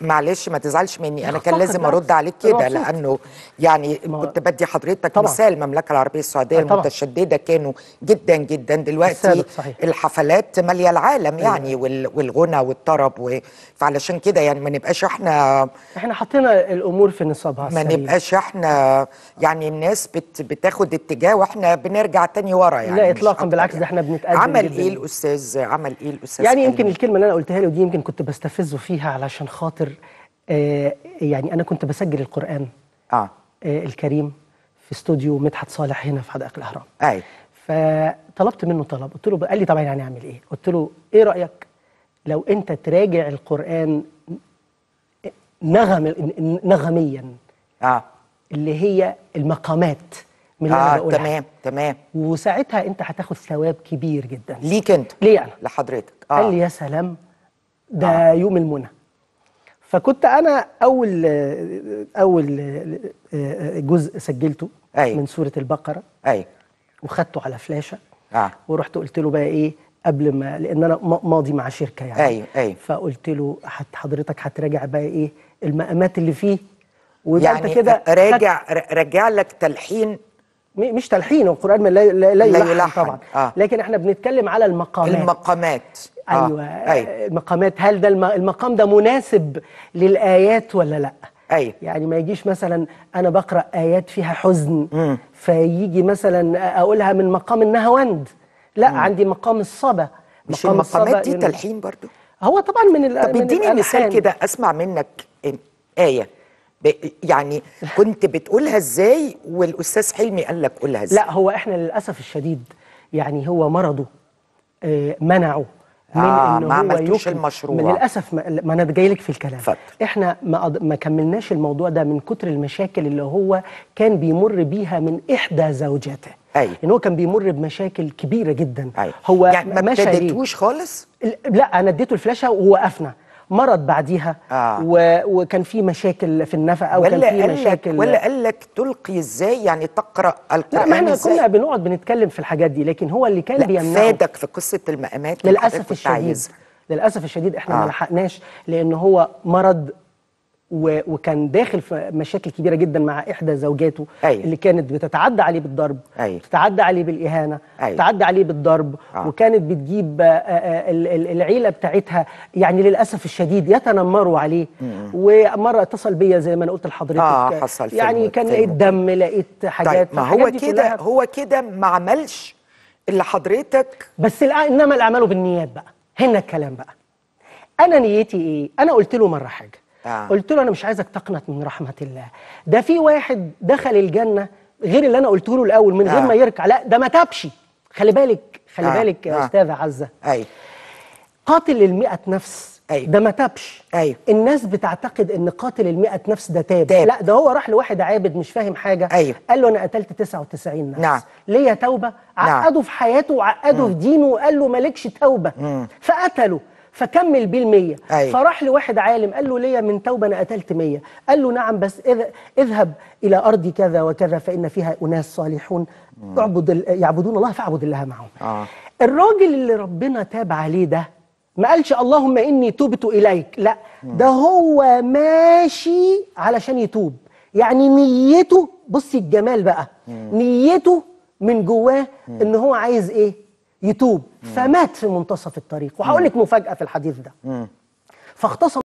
معلش ما تزعلش مني انا كان لازم ارد عليك كده لانه يعني كنت بدي حضرتك طبعا. مثال المملكه العربيه السعوديه آه، المتشدده كانوا جدا جدا دلوقتي الحفلات ماليه العالم أيوة. يعني والغنى والطرب فعلشان كده يعني ما نبقاش احنا احنا حطينا الامور في نصابها ما نبقاش احنا يعني الناس بت بتاخد اتجاه واحنا بنرجع تاني ورا يعني لا اطلاقا بالعكس ده يعني. احنا بنتقدم عمل جداً. ايه الاستاذ عمل ايه الاستاذ يعني يمكن الكلمه اللي انا قلتها له دي يمكن كنت بستفزه فيها علشان خاطر خاطر آه، يعني انا كنت بسجل القران آه. اه الكريم في استوديو مدحت صالح هنا في حدائق الاهرام اي فطلبت منه طلب قلت له قال لي طبعا يعني اعمل ايه قلت له ايه رايك لو انت تراجع القران نغم نغميا اه اللي هي المقامات من اللي آه انا تمام تمام وساعتها انت هتاخد ثواب كبير جدا ليك انت ليه انا لحضرتك اه قال لي آه. يا سلام ده آه. يوم المنى فكنت انا اول اول جزء سجلته أي. من سوره البقره ايوه وخدته على فلاشه آه. ورحت قلت له بقى ايه قبل ما لان انا ماضي مع شركه يعني ايوه ايوه فقلت له حضرتك هتراجع بقى ايه المقامات اللي فيه يعني كده راجع راجع لك تلحين مش تلحين القران لا, لا, لا يلحن, طبعا آه. لكن احنا بنتكلم على المقامات المقامات آه. ايوه أي. المقامات هل ده المقام ده مناسب للايات ولا لا أي. يعني ما يجيش مثلا انا بقرا ايات فيها حزن م. فيجي مثلا اقولها من مقام النهوند لا م. عندي مقام الصبا مش مقام المقامات دي تلحين برضو هو طبعا من طب اديني مثال كده اسمع منك ايه يعني كنت بتقولها ازاي والاستاذ حلمي قال لك قولها ازاي لا هو احنا للاسف الشديد يعني هو مرضه آه، منعه من آه ما عملتوش المشروع للاسف ما, ما انا جاي لك في الكلام فت. احنا ما, ما كملناش الموضوع ده من كتر المشاكل اللي هو كان بيمر بيها من احدى زوجاته ايوه ان هو كان بيمر بمشاكل كبيره جدا أي. هو يعني ما ابتديتوش خالص لا انا اديته الفلاشه ووقفنا مرض بعديها آه. و... وكان في مشاكل في النفق او كان في مشاكل ولا قال لك تلقي ازاي يعني تقرا القران لا ما احنا كنا بنقعد بنتكلم في الحاجات دي لكن هو اللي كان بيمنعه فادك في قصه المقامات للاسف الشديد للاسف الشديد احنا آه. ما لحقناش لان هو مرض وكان داخل في مشاكل كبيره جدا مع احدى زوجاته أيوة. اللي كانت بتتعدى عليه بالضرب أيوة. بتتعدى عليه بالاهانه أيوة. بتتعدى عليه بالضرب آه. وكانت بتجيب آه، آه، العيله بتاعتها يعني للاسف الشديد يتنمروا عليه ومره اتصل بيا زي ما انا قلت لحضرتك آه حصل يعني كان لقيت دم طيب، لقيت حاجات طيب ما هو كده هو كده ما عملش اللي حضرتك بس انما الاعمال بالنيات بقى هنا الكلام بقى انا نيتي ايه انا قلت له مره حاجه آه. قلت له انا مش عايزك تقنط من رحمه الله ده في واحد دخل الجنه غير اللي انا قلته له الاول من غير آه. ما يركع لا ده ما تابش خلي بالك خلي آه. بالك يا آه. استاذ عزه ايوه قاتل ال نفس أيوة. ده ما تابش أيوة. الناس بتعتقد ان قاتل ال نفس ده تاب. تاب لا ده هو راح لواحد عابد مش فاهم حاجة أيوة. قال له انا قتلت 99 نفس نعم. ليا توبة عقده نعم. في حياته وعقده في دينه وقال له مالكش توبة مم. فقتله فكمل بيه المية أيوة. فراح لواحد عالم قال له ليا من توبة أنا قتلت مية قال له نعم بس اذهب إلى أرض كذا وكذا فإن فيها أناس صالحون اعبد يعبدون الله فاعبد الله معهم آه. الراجل اللي ربنا تاب عليه ده ما قالش اللهم إني تبت إليك لا ده هو ماشي علشان يتوب يعني نيته بصي الجمال بقى مم. نيته من جواه مم. ان هو عايز ايه يتوب فمات في منتصف الطريق وهقول لك مفاجاه في الحديث ده فاختصم